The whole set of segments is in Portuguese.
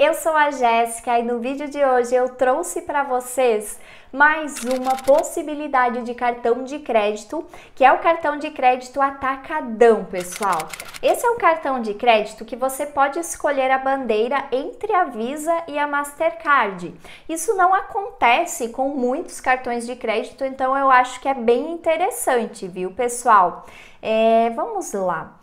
Eu sou a Jéssica e no vídeo de hoje eu trouxe para vocês mais uma possibilidade de cartão de crédito, que é o cartão de crédito atacadão, pessoal. Esse é um cartão de crédito que você pode escolher a bandeira entre a Visa e a Mastercard. Isso não acontece com muitos cartões de crédito, então eu acho que é bem interessante, viu, pessoal? É, vamos lá.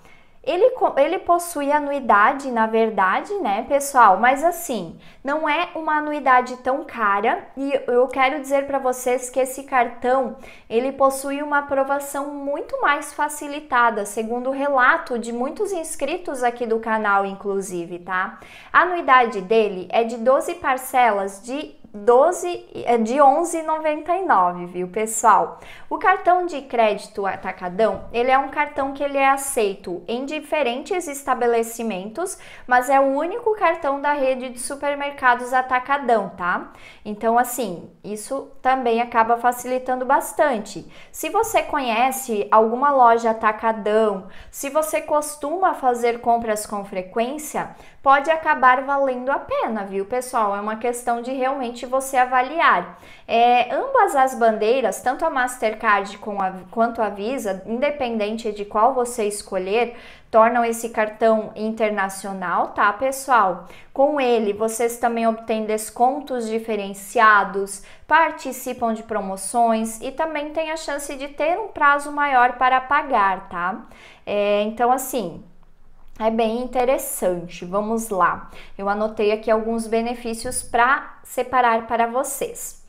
Ele, ele possui anuidade, na verdade, né, pessoal? Mas assim, não é uma anuidade tão cara e eu quero dizer para vocês que esse cartão ele possui uma aprovação muito mais facilitada, segundo o relato de muitos inscritos aqui do canal, inclusive, tá? A anuidade dele é de 12 parcelas de 12, é de 11,99, viu, pessoal? O cartão de crédito Atacadão, ele é um cartão que ele é aceito em diferentes estabelecimentos, mas é o único cartão da rede de supermercados Atacadão, tá? Então, assim, isso também acaba facilitando bastante. Se você conhece alguma loja Atacadão, se você costuma fazer compras com frequência, pode acabar valendo a pena, viu, pessoal? É uma questão de realmente você avaliar. É, ambas as bandeiras, tanto a Mastercard a, quanto a Visa, independente de qual você escolher, tornam esse cartão internacional, tá, pessoal? Com ele, vocês também obtêm descontos diferenciados, participam de promoções e também tem a chance de ter um prazo maior para pagar, tá? É, então, assim, é bem interessante. Vamos lá. Eu anotei aqui alguns benefícios para separar para vocês.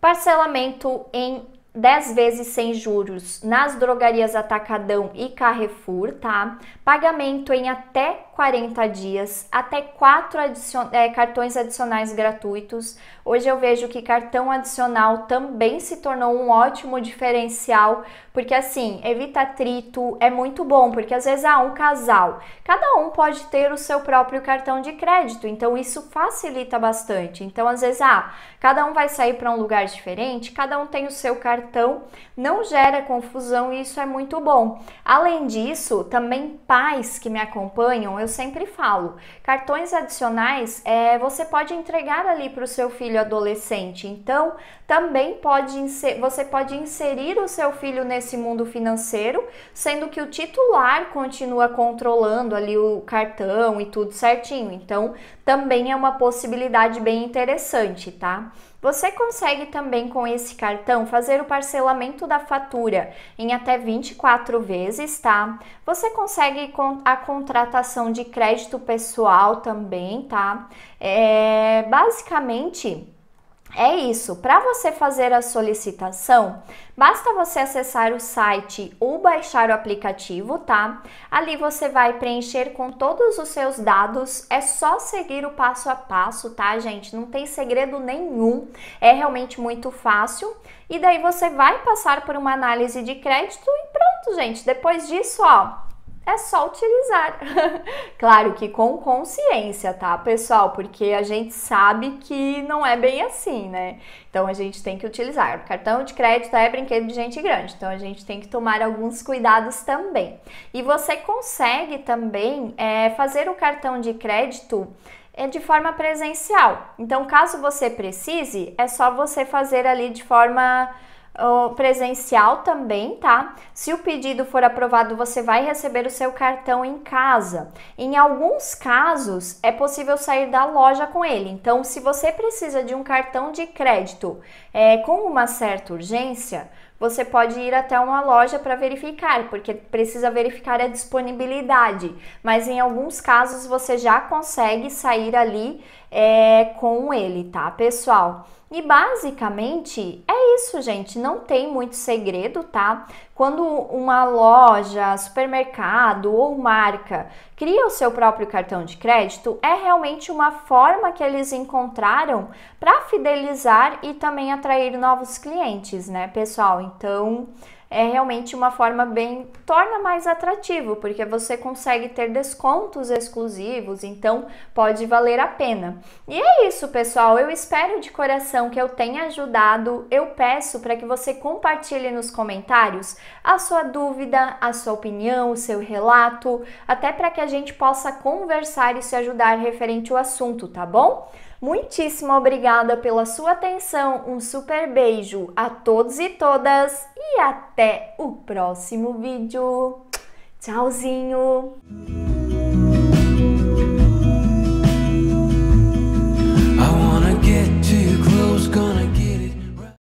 Parcelamento em 10 vezes sem juros nas drogarias Atacadão e Carrefour, tá? Pagamento em até 40 dias, até 4 adicion é, cartões adicionais gratuitos. Hoje eu vejo que cartão adicional também se tornou um ótimo diferencial, porque assim, evita atrito, é muito bom, porque às vezes há ah, um casal, cada um pode ter o seu próprio cartão de crédito, então isso facilita bastante. Então, às vezes, ah, cada um vai sair para um lugar diferente, cada um tem o seu cartão cartão, não gera confusão e isso é muito bom. Além disso, também pais que me acompanham, eu sempre falo, cartões adicionais é, você pode entregar ali para o seu filho adolescente. Então, também pode você pode inserir o seu filho nesse mundo financeiro, sendo que o titular continua controlando ali o cartão e tudo certinho. Então, também é uma possibilidade bem interessante, tá? Você consegue também com esse cartão fazer o parcelamento da fatura em até 24 vezes, tá? Você consegue a contratação de crédito pessoal também, tá? É, basicamente, é isso. Para você fazer a solicitação, basta você acessar o site ou baixar o aplicativo, tá? Ali você vai preencher com todos os seus dados. É só seguir o passo a passo, tá, gente? Não tem segredo nenhum. É realmente muito fácil. E daí você vai passar por uma análise de crédito e pronto, gente. Depois disso, ó, é só utilizar. claro que com consciência, tá, pessoal? Porque a gente sabe que não é bem assim, né? Então a gente tem que utilizar. O cartão de crédito é brinquedo de gente grande, então a gente tem que tomar alguns cuidados também. E você consegue também é, fazer o cartão de crédito é de forma presencial. Então, caso você precise, é só você fazer ali de forma presencial também, tá? Se o pedido for aprovado, você vai receber o seu cartão em casa. Em alguns casos, é possível sair da loja com ele. Então, se você precisa de um cartão de crédito é, com uma certa urgência, você pode ir até uma loja para verificar, porque precisa verificar a disponibilidade. Mas em alguns casos, você já consegue sair ali é, com ele, tá, pessoal? E basicamente é isso, gente. Não tem muito segredo, tá? Quando uma loja, supermercado ou marca cria o seu próprio cartão de crédito, é realmente uma forma que eles encontraram para fidelizar e também atrair novos clientes, né, pessoal? Então é realmente uma forma bem torna mais atrativo, porque você consegue ter descontos exclusivos, então pode valer a pena. E é isso, pessoal. Eu espero de coração que eu tenha ajudado. Eu peço para que você compartilhe nos comentários a sua dúvida, a sua opinião, o seu relato, até para que a gente possa conversar e se ajudar referente ao assunto, tá bom? Muitíssimo obrigada pela sua atenção, um super beijo a todos e todas e até o próximo vídeo. Tchauzinho!